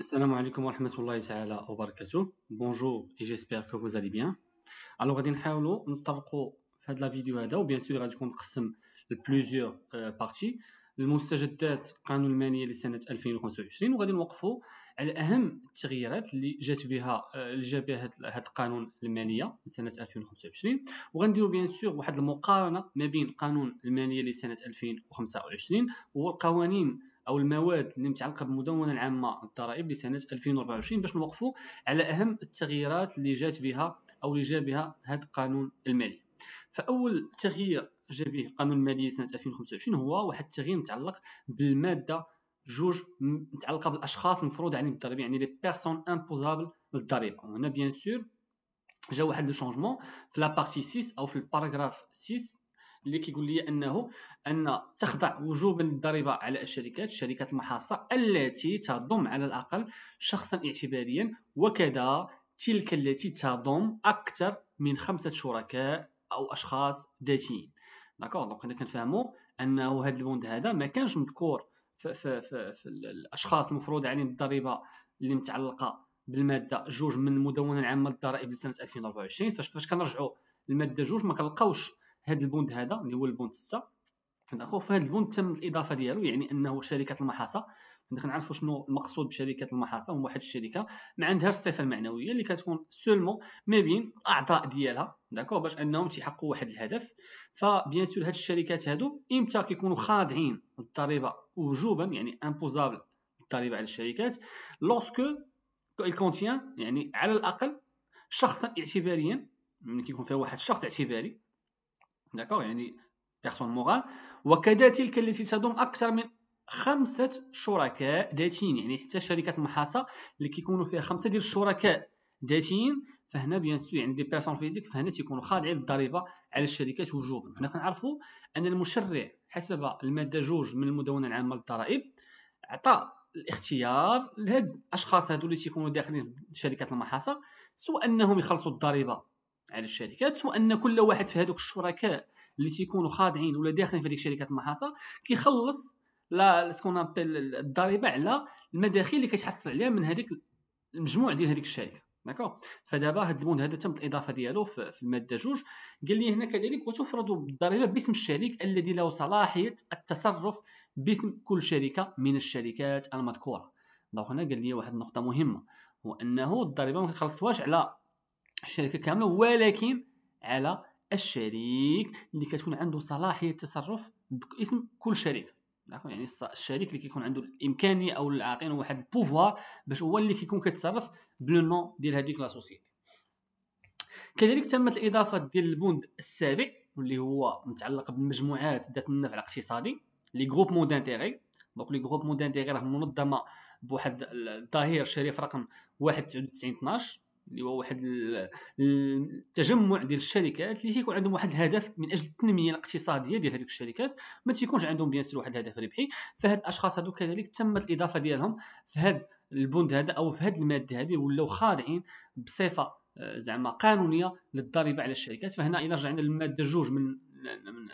السلام عليكم ورحمة الله تعالى وبركاته بونجور اي جيسبيغ كو que vous بيان الوغ غادي نحاولوا نطرقوا في هاد لا فيديو هذا وبيان سور غادي تكون مقسم لبلوزيور بارتي المستجدات قانون الماليه لسنه 2025 وغادي نوقفوا على اهم التغييرات اللي جات بها اللي جا بها هاد القانون الماليه لسنه 2025 وغنديرو بيان سور واحد المقارنه ما بين قانون الماليه لسنه 2025 والقوانين او المواد اللي متعلقه بالمدونه العامه للضرائب لسنه 2024 باش نوقفوا على اهم التغييرات اللي جات بها او اللي جا بها هذا القانون المالي فاول تغيير جا به القانون المالي لسنه 2025 هو واحد التغيير متعلق بالماده جوج متعلقه بالاشخاص المفروض عليهم الضريبه يعني لي بيرسون امبوزابل للضريبه وهنا بيان سور جا واحد لو شونجمون في لا بارتي 6 او في الباراغراف 6 اللي كيقول لي انه ان تخضع وجوبا للضريبه على الشركات الشركات المحاصه التي تضم على الاقل شخصا اعتباريا وكذا تلك التي تضم اكثر من خمسه شركاء او اشخاص ذاتيين داكور دونك حنا كنفهموا انه هذا البند هذا ما كانش مذكور في, في, في, في الاشخاص المفروض عليهم الضريبه اللي متعلقه بالماده جوج من المدونه العامه للضرائب لسنه 2024 فاش فاش كنرجعوا الماده جوج ما كنلقاوش هذا البوند هذا اللي هو البوند 6 كندخلو في هذا البوند تم الاضافه ديالو يعني انه شركه المحاصه خصنا نعرفوا شنو المقصود بشركه المحاصه هو واحد الشركه ما عندهاش الصفه المعنويه اللي كتكون سولمون ما بين الاعضاء ديالها داكور باش انهم تيحققوا واحد الهدف فبيان سور هاد الشركات هادو امتى كيكونوا خاضعين للضريبه وجوبا يعني امبوزابل الضريبه على الشركات لوسكو الكونتيان يعني على الاقل شخصا اعتباريا ملي يعني كيكون فيها واحد الشخص اعتباري داكوغ يعني بيرسون مورال وكذا تلك التي تضم اكثر من خمسه شركاء ذاتيين يعني حتى شركات المحاصه اللي كيكونوا فيها خمسه ديال الشركاء ذاتيين فهنا بيان سو يعني دي بيرسون فيزيك فهنا تيكونوا خاضعين للضريبه على الشركات وجوبا حنا كنعرفوا ان المشرع حسب الماده جوج من المدونه العامه للضرائب عطى الاختيار لهاد الاشخاص هادو اللي تيكونوا داخلين في شركات المحاصه سواء انهم يخلصوا الضريبه على الشركات وان كل واحد في هذوك الشركاء اللي تيكونوا خاضعين ولا داخلين في هذيك الشركات المحاصه كيخلص لا سكون الضريبه على المداخيل اللي كتحصل عليها من هذيك المجموع ديال هذيك الشركه داكو فدابا هذا البند هذا تم الاضافه ديالو في الماده جوج قال لي هنا كذلك وتفرض بالضريبه باسم الشريك الذي له صلاحيه التصرف باسم كل شركه من الشركات المذكوره دونك هنا قال لي واحد النقطه مهمه هو انه الضريبه ما كيخلصوهاش على الشركه كامله ولكن على الشريك اللي كتكون عنده صلاحيه التصرف باسم كل شريك يعني الشريك اللي كيكون عنده الامكانيه او العاقين واحد البوفوار باش هو اللي كيكون كيتصرف بلو نو ديال هذيك لا سوسيتي كذلك تمت الاضافه ديال البند السابع واللي هو متعلق بالمجموعات ذات النفع الاقتصادي لي جروبمون دانتيغي دونك لي جروبمون دانتيغي راه منظمه بواحد الظهير شريف رقم 91 12 اللي هو واحد التجمع ديال الشركات اللي تيكون عندهم واحد الهدف من اجل التنميه الاقتصاديه ديال هذوك الشركات ما تيكونش عندهم بيان سير واحد الهدف ربحي فهاد الاشخاص هادو كذلك تمت الاضافه ديالهم في هاد البند هذا او في هاد الماده هذه ولاو خاضعين بصفه آه، زعما قانونيه للضريبه على الشركات فهنا الى رجعنا للماده جوج من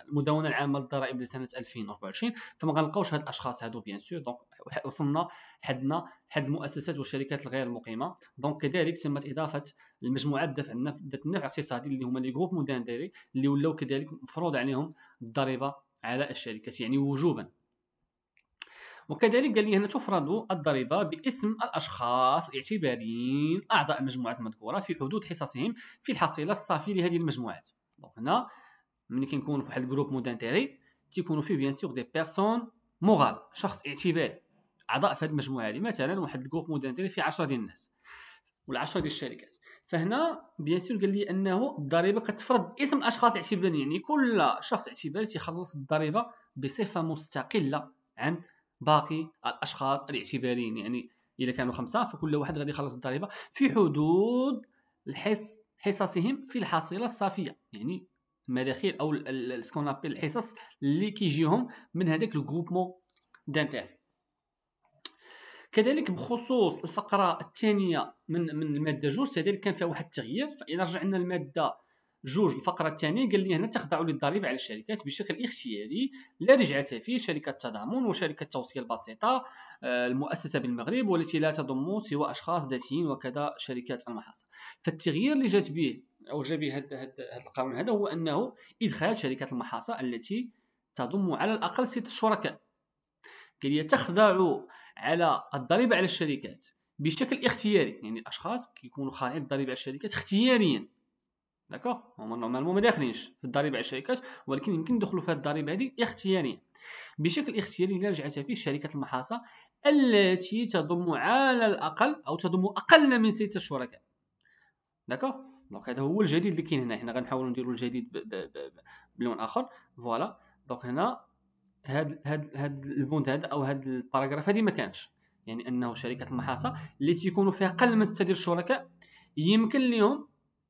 المدونه العامه للضرائب لسنه 2024 فما غنلقاوش هاد الاشخاص هادو بيان سور دونك وصلنا حدنا حد المؤسسات والشركات الغير المقيمه دونك كذلك تمت اضافه المجموعات دفع ذات النفع الاقتصادي اللي هما لي جروب مدان اللي ولاو كذلك مفروض عليهم الضريبه على الشركات يعني وجوبا وكذلك قال لي هنا تفرض الضريبه باسم الاشخاص الاعتباريين اعضاء المجموعات المذكوره في حدود حصصهم في الحصيله الصافيه لهذه المجموعات دونك هنا ملي كنكونوا فواحد الجروب مو دانتيري تيكونوا فيه بيان سيغ دي بيرسون مورال شخص اعتباري اعضاء في هذه المجموعه هذه مثلا واحد الجروب مو دانتيري فيه 10 ديال الناس ولا 10 ديال الشركات فهنا بيان سور قال لي انه الضريبه كتفرض اسم الاشخاص اعتباريين يعني كل شخص اعتباري تيخلص الضريبه بصفه مستقله عن باقي الاشخاص الاعتباريين يعني اذا كانوا خمسه فكل واحد غادي يخلص الضريبه في حدود الحص حصصهم في الحصيله الصافيه يعني المداخيل او سكون ابيل الحصص اللي كيجيهم من هذاك الجروبمون دانتير كذلك بخصوص الفقره الثانيه من من الماده جوج كذلك كان فيها واحد التغيير فاذا رجعنا الماده جوج الفقره الثانيه قال لي هنا تخضع للضريبه على الشركات بشكل اختياري لا رجعة فيه شركه التضامن وشركه التوصيه البسيطه آه، المؤسسه بالمغرب والتي لا تضم سوى اشخاص ذاتيين وكذا شركات المحاصيل فالتغيير اللي جات به او جابي هذا القانون هذا هو انه ادخال شركات المحاصه التي تضم على الاقل ست شركاء كي تخضع على الضريبه على الشركات بشكل اختياري يعني الاشخاص كيكونوا خاضعين للضريبه على الشركات اختياريا داكوغ هما نورمالمون ما داخلينش في الضريبه على الشركات ولكن يمكن يدخلوا في هذه الضريبه هذه اختياريا بشكل اختياري الى رجعت فيه شركه المحاصه التي تضم على الاقل او تضم اقل من سته شركاء داكوغ دونك هذا هو الجديد اللي كاين هنا حنا غنحاولوا نديروا الجديد بلون اخر فوالا دونك هنا هاد هاد هاد البوند هذا او هاد الباراغراف هذه ما كانش يعني انه شركه المحاصه اللي تيكونوا فيها اقل من 6 ديال الشركاء يمكن لهم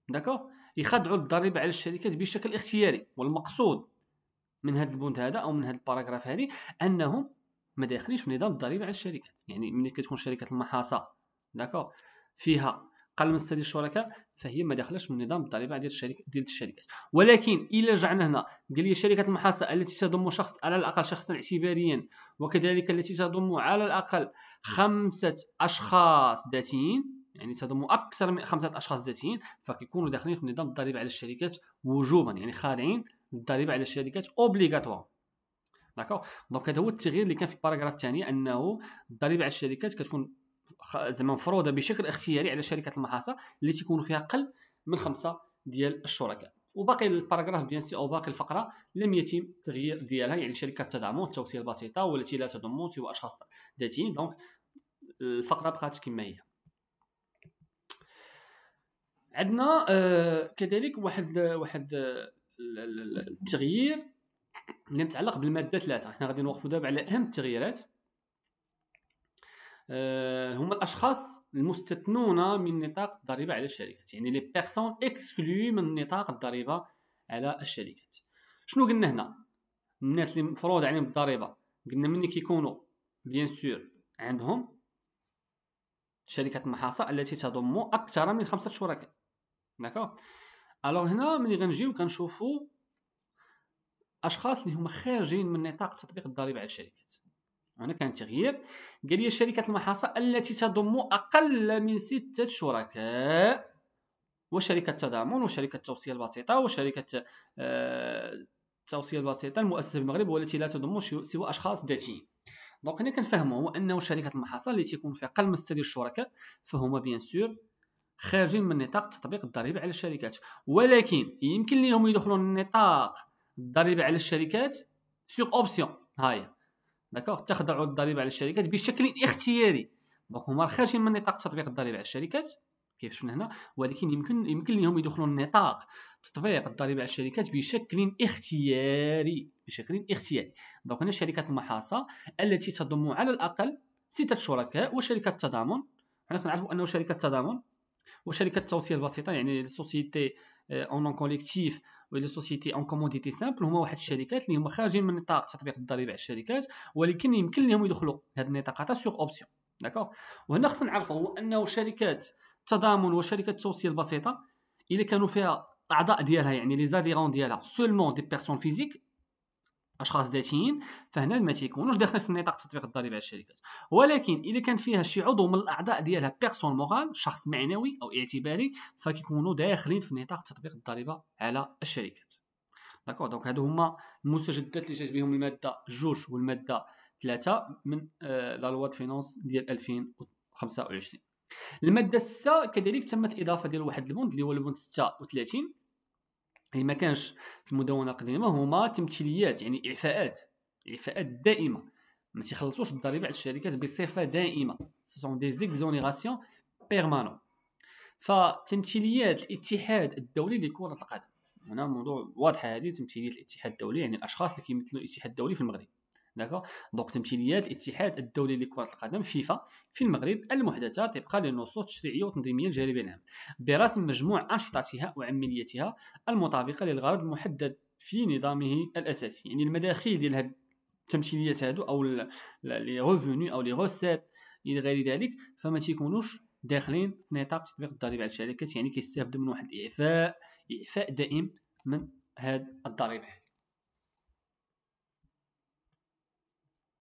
داكوغ يخضعوا الضريبه على الشركات بشكل اختياري والمقصود من هاد البوند هذا او من هاد الباراغراف هذه انهم ما داخلينش في نظام الضريبه على الشركات يعني ملي كتكون شركه المحاصه داكوغ فيها قل من ستدي الشركاء فهي ما داخلاش من نظام الضريبه ديال الشركه ديال الشركات ولكن الا رجعنا هنا قال لي شركه المحاسبه التي تضم شخص على الاقل شخصا اعتباريا وكذلك التي تضم على الاقل خمسه اشخاص ذاتيين يعني تضم اكثر من خمسه اشخاص ذاتيين فكيكونوا داخلين في نظام الضريبه على الشركات وجوبا يعني خاضعين للضريبه على الشركات اوبليغاتوار داكوغ دونك هذا هو التغيير اللي كان في الباراغراف الثاني انه الضريبه على الشركات كتكون زعما مفروضه بشكل اختياري على شركه المحاصه اللي تيكونوا فيها اقل من خمسه ديال الشركاء وباقي الباراغراف بيان سي او باقي الفقره لم يتم تغيير ديالها يعني شركات تدعم التوصيه البسيطه والتي لا تضم سوى اشخاص ذاتيين دونك الفقره بقات كما هي عندنا آه، كذلك واحد واحد آه، التغيير اللي متعلق بالماده ثلاثه حنا غادي نوقفوا دابا على اهم التغييرات آه، هما الاشخاص المستثنون من نطاق الضريبه على الشركات يعني لي بيرسون اكسكلو من نطاق الضريبه على الشركات شنو قلنا هنا الناس اللي مفروض عليهم الضريبه قلنا ملي كيكونوا بيان سور عندهم شركه المحاصه التي تضم اكثر من خمسه شركاء داكو الوغ هنا ملي غنجيو كنشوفوا اشخاص اللي هما خارجين من نطاق تطبيق الضريبه على الشركات هنا كان تغيير قال لي شركه المحاصه التي تضم اقل من سته شركاء وشركه تضامن وشركه توصيه البسيطه وشركه التوصيه آه، البسيطه المؤسسه في المغرب والتي لا تضم سوى اشخاص ذاتيين دونك هنا كنفهموا هو انه شركه المحاصه اللي تيكون فيها اقل من سته ديال الشركاء فهما بيان سور خارجين من نطاق تطبيق الضريبه على الشركات ولكن يمكن لهم يدخلوا نطاق الضريبه على الشركات سوغ اوبسيون هاي داكوغ تخضع الضريبه على الشركات بشكل اختياري دونك هما خارجين من نطاق تطبيق الضريبه على الشركات كيف شفنا هنا ولكن يمكن يمكن لهم يدخلوا النطاق تطبيق الضريبه على الشركات بشكل اختياري بشكل اختياري دونك هنا شركه المحاصه التي تضم على الاقل سته شركاء وشركه تضامن حنا كنعرفوا انه شركه تضامن وشركه التوصيه البسيطه يعني سوسيتي اون كوليكتيف لي سوسيتي اون كوموديتي سامبل هما واحد الشركات اللي هما خارجين من نطاق تطبيق الضريبه على الشركات ولكن يمكن لهم يدخلوا هاد النطاق هذا سوغ اوبسيون داكوغ وهنا خصنا نعرفوا هو انه شركات التضامن وشركات التوصيه البسيطه الا كانوا فيها الاعضاء ديالها يعني لي زاديرون ديالها سولمون دي بيرسون فيزيك اشخاص ذاتيين فهنا ما تيكونوش داخل في نطاق تطبيق الضريبه على الشركات ولكن اذا كان فيها شي عضو من الاعضاء ديالها بيرسون مورال شخص معنوي او اعتباري فكيكونوا داخلين في نطاق تطبيق الضريبه على الشركات داكوغ دونك هادو هما المستجدات اللي جات بهم الماده جوج والماده ثلاثة من لا لوا فينونس ديال 2025 الماده 6 كذلك تمت الاضافه ديال واحد البند اللي هو البند 36 يعني ما كانش في المدونه القديمه هما تمثيليات يعني اعفاءات اعفاءات دائمه ما تيخلصوش بالضريبه على الشركات بصفه دائمه سون دي زيكزونيغاسيون بيرمانون فتمثيليات الاتحاد الدولي لكره القدم هنا موضوع واضحه هذه تمثيليه الاتحاد الدولي يعني الاشخاص اللي كيمثلوا الاتحاد الدولي في المغرب داكو دونك تمثيليات الاتحاد الدولي لكره القدم فيفا في المغرب المحدثه طبقا للنصوص التشريعيه والتنظيميه الجانبيه العام برسم مجموع انشطتها وعملياتها المطابقه للغرض المحدد في نظامه الاساسي يعني المداخيل ديال هاد التمثيليات هادو او لي ريفوني او لي روسيت الى غير ذلك فما تيكونوش داخلين في نطاق تطبيق الضريبه على الشركات يعني كيستافدوا من واحد الاعفاء اعفاء دائم من هاد الضريبه